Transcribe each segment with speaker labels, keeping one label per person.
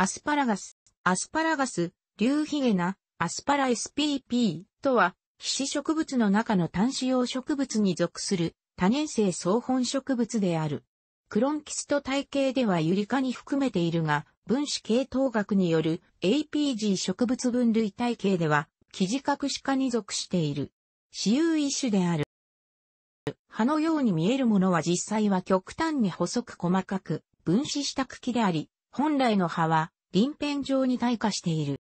Speaker 1: アスパラガス、アスパラガス、竜ヒゲナ、アスパラ SPP とは、皮脂植物の中の単子葉植物に属する多年生草本植物である。クロンキスト体系ではユリ科に含めているが、分子系統学による APG 植物分類体系では、基地核子科に属している。私有一種である。葉のように見えるものは実際は極端に細く細かく分子した茎であり、本来の葉は、鱗片状に退化している。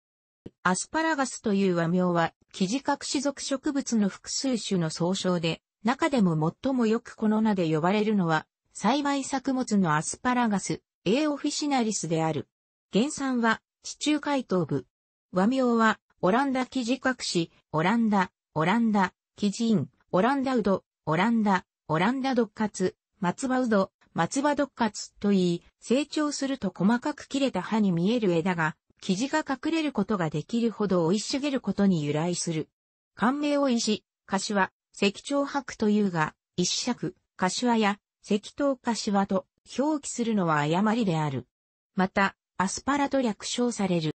Speaker 1: アスパラガスという和名は、キ地隠し属植物の複数種の総称で、中でも最もよくこの名で呼ばれるのは、栽培作物のアスパラガス、A オフィシナリスである。原産は、地中海東部。和名は、オランダキ地隠し、オランダ、オランダ、ジ地ン、オランダウド、オランダ、オランダ独活、松葉ウド、松葉独活と言い、成長すると細かく切れた葉に見える枝が、生地が隠れることができるほど生い茂ることに由来する。感名を石、柏、石長白というが、一尺、柏や石頭柏と表記するのは誤りである。また、アスパラと略称される。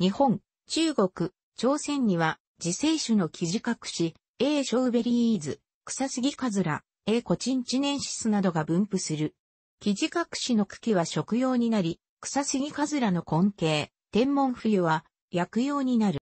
Speaker 1: 日本、中国、朝鮮には自生種の生地隠し、A ショーベリーズ、草杉カズラ、エコチンチネンシスなどが分布する。生地隠しの茎は食用になり、草すぎカズラの根茎、天文冬は薬用になる。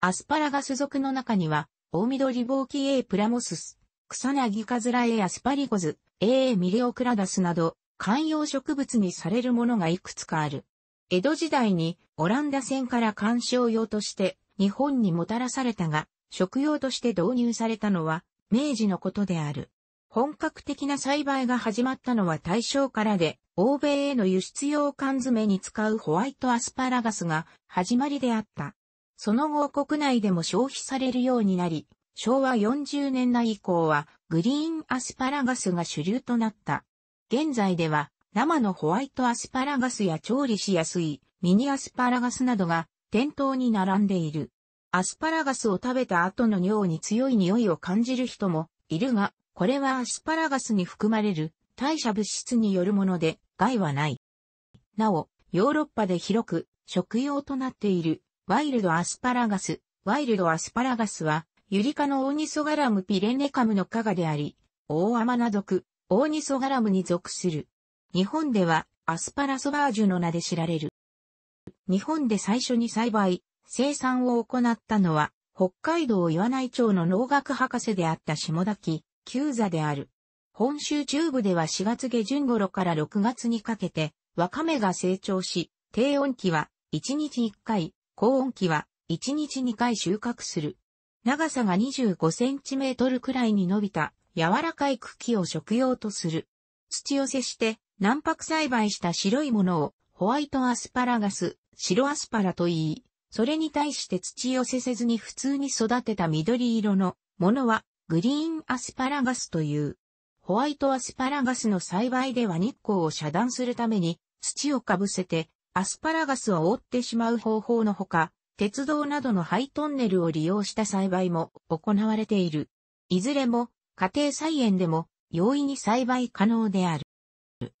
Speaker 1: アスパラガス属の中には、大緑ボーキ A プラモスス、草なぎカズラ A アスパリゴズ、A ミレオクラダスなど、観葉植物にされるものがいくつかある。江戸時代にオランダ船から観賞用として日本にもたらされたが、食用として導入されたのは明治のことである。本格的な栽培が始まったのは大正からで、欧米への輸出用缶詰に使うホワイトアスパラガスが始まりであった。その後国内でも消費されるようになり、昭和40年代以降はグリーンアスパラガスが主流となった。現在では生のホワイトアスパラガスや調理しやすいミニアスパラガスなどが店頭に並んでいる。アスパラガスを食べた後の尿に強い匂いを感じる人もいるが、これはアスパラガスに含まれる代謝物質によるもので害はない。なお、ヨーロッパで広く食用となっているワイルドアスパラガス。ワイルドアスパラガスはユリ科のオーニソガラムピレネカムの科がであり、大アマナ属、オーニソガラムに属する。日本ではアスパラソバージュの名で知られる。日本で最初に栽培、生産を行ったのは、北海道岩内町の農学博士であった下田木。旧座である。本州中部では4月下旬頃から6月にかけて、ワカメが成長し、低温期は1日1回、高温期は1日2回収穫する。長さが25センチメートルくらいに伸びた柔らかい茎を食用とする。土寄せして軟白栽培した白いものをホワイトアスパラガス、白アスパラと言い、それに対して土寄せせずに普通に育てた緑色のものはグリーンアスパラガスという。ホワイトアスパラガスの栽培では日光を遮断するために土をかぶせてアスパラガスを覆ってしまう方法のほか、鉄道などのハイトンネルを利用した栽培も行われている。いずれも家庭菜園でも容易に栽培可能である。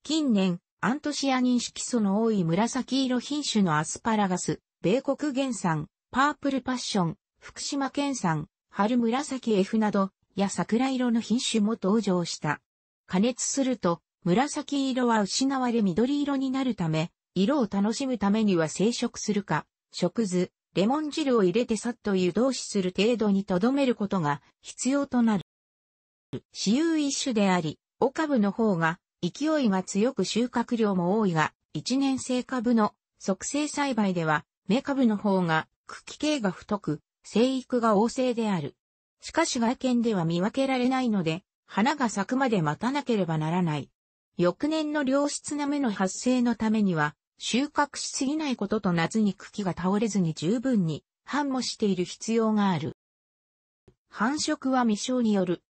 Speaker 1: 近年、アントシアニン色素の多い紫色品種のアスパラガス、米国原産、パープルパッション、福島県産、春紫 F など、や桜色の品種も登場した。加熱すると、紫色は失われ緑色になるため、色を楽しむためには生食するか、食図、レモン汁を入れてさっと湯通しする程度に留めることが必要となる。私有一種であり、お株の方が勢いが強く収穫量も多いが、一年生株の促成栽培では、芽株の方が茎系が太く、生育が旺盛である。しかし外見では見分けられないので、花が咲くまで待たなければならない。翌年の良質な芽の発生のためには、収穫しすぎないことと夏に茎が倒れずに十分に繁茂している必要がある。繁殖は未生による。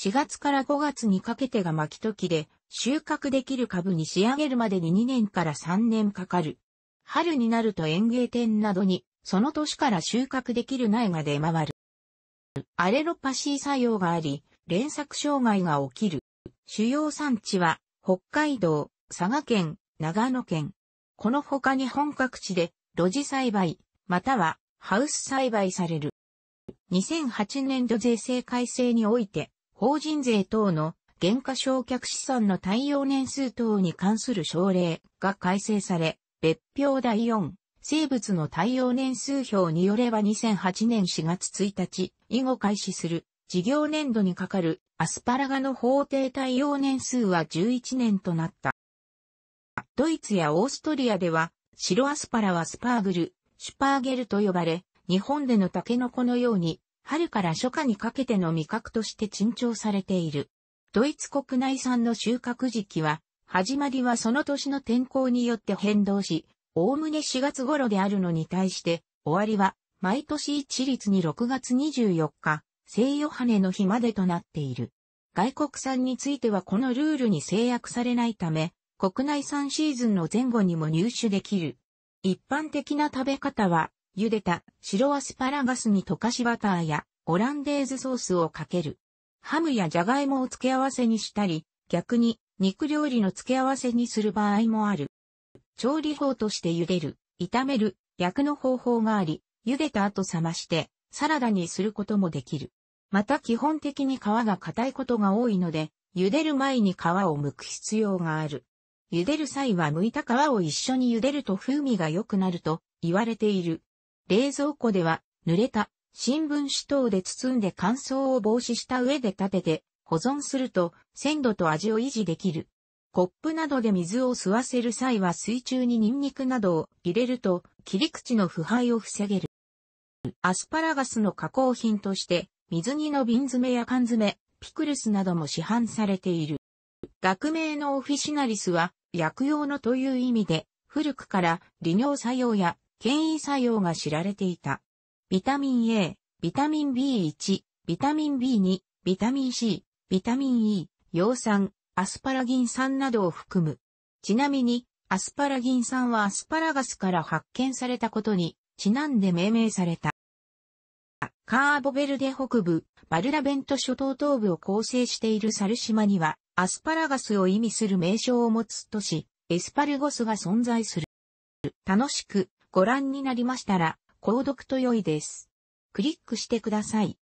Speaker 1: 4月から5月にかけてが巻き時で、収穫できる株に仕上げるまでに2年から3年かかる。春になると園芸店などに、その年から収穫できる苗が出回る。アレロパシー作用があり、連作障害が起きる。主要産地は、北海道、佐賀県、長野県。この他に本各地で、露地栽培、または、ハウス栽培される。2008年度税制改正において、法人税等の減価償却資産の対応年数等に関する省令が改正され、別表第4、生物の対応年数表によれば2008年4月1日以後開始する事業年度にかかるアスパラガの法定対応年数は11年となった。ドイツやオーストリアでは白アスパラはスパーグル、シュパーゲルと呼ばれ、日本でのタケノコのように春から初夏にかけての味覚として珍重されている。ドイツ国内産の収穫時期は、始まりはその年の天候によって変動し、おおむね4月頃であるのに対して、終わりは、毎年一律に6月24日、聖ヨハネの日までとなっている。外国産についてはこのルールに制約されないため、国内産シーズンの前後にも入手できる。一般的な食べ方は、茹でた白アスパラガスに溶かしバターやオランデーズソースをかける。ハムやジャガイモを付け合わせにしたり、逆に肉料理の付け合わせにする場合もある。調理法として茹でる、炒める、焼くの方法があり、茹でた後冷まして、サラダにすることもできる。また基本的に皮が硬いことが多いので、茹でる前に皮を剥く必要がある。茹でる際は剥いた皮を一緒に茹でると風味が良くなると言われている。冷蔵庫では濡れた新聞紙等で包んで乾燥を防止した上で立てて保存すると鮮度と味を維持できる。コップなどで水を吸わせる際は水中にニンニクなどを入れると切り口の腐敗を防げる。アスパラガスの加工品として水煮の瓶詰めや缶詰、ピクルスなども市販されている。学名のオフィシナリスは薬用のという意味で古くから利尿作用や牽引作用が知られていた。ビタミン A、ビタミン B1、ビタミン B2、ビタミン C、ビタミン E、葉酸、アスパラギン酸などを含む。ちなみに、アスパラギン酸はアスパラガスから発見されたことに、ちなんで命名された。カーボベルデ北部、バルラベント諸島東部を構成している猿島には、アスパラガスを意味する名称を持つ都市、エスパルゴスが存在する。楽しくご覧になりましたら、購読と良いです。クリックしてください。